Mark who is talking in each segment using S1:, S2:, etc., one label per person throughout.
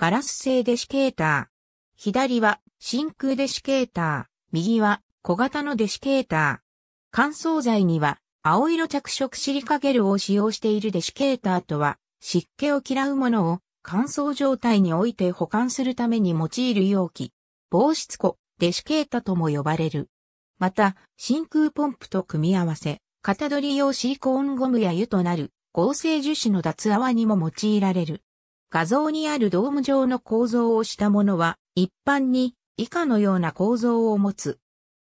S1: ガラス製デシケーター。左は真空デシケーター、右は小型のデシケーター。乾燥剤には青色着色シリカゲルを使用しているデシケーターとは湿気を嫌うものを乾燥状態において保管するために用いる容器、防湿庫、デシケータとも呼ばれる。また、真空ポンプと組み合わせ、型取り用シリコーンゴムや油となる合成樹脂の脱泡にも用いられる。画像にあるドーム状の構造をしたものは、一般に以下のような構造を持つ。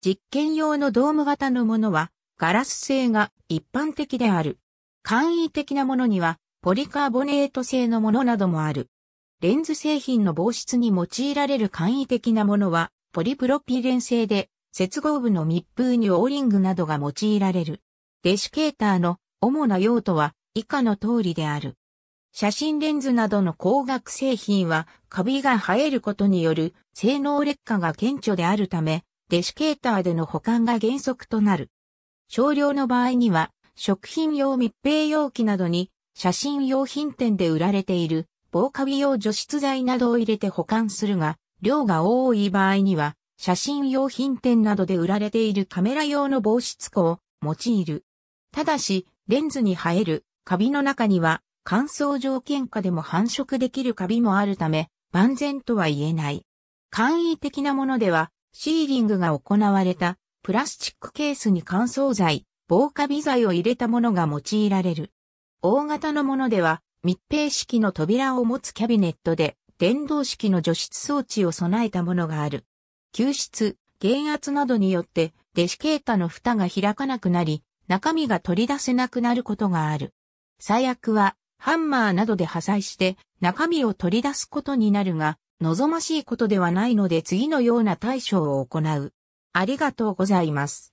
S1: 実験用のドーム型のものは、ガラス製が一般的である。簡易的なものには、ポリカーボネート製のものなどもある。レンズ製品の防湿に用いられる簡易的なものは、ポリプロピレン製で、接合部の密封にオーリングなどが用いられる。デシケーターの主な用途は以下の通りである。写真レンズなどの光学製品はカビが生えることによる性能劣化が顕著であるため、デシケーターでの保管が原則となる。少量の場合には、食品用密閉容器などに写真用品店で売られている防カビ用除湿剤などを入れて保管するが、量が多い場合には、写真用品店などで売られているカメラ用の防湿庫を用いる。ただし、レンズに生えるカビの中には乾燥条件下でも繁殖できるカビもあるため、万全とは言えない。簡易的なものでは、シーリングが行われたプラスチックケースに乾燥剤、防カビ剤を入れたものが用いられる。大型のものでは、密閉式の扉を持つキャビネットで、電動式の除湿装置を備えたものがある。吸湿、減圧などによって、デシケータの蓋が開かなくなり、中身が取り出せなくなることがある。最悪は、ハンマーなどで破砕して中身を取り出すことになるが、望ましいことではないので次のような対処を行う。ありがとうございます。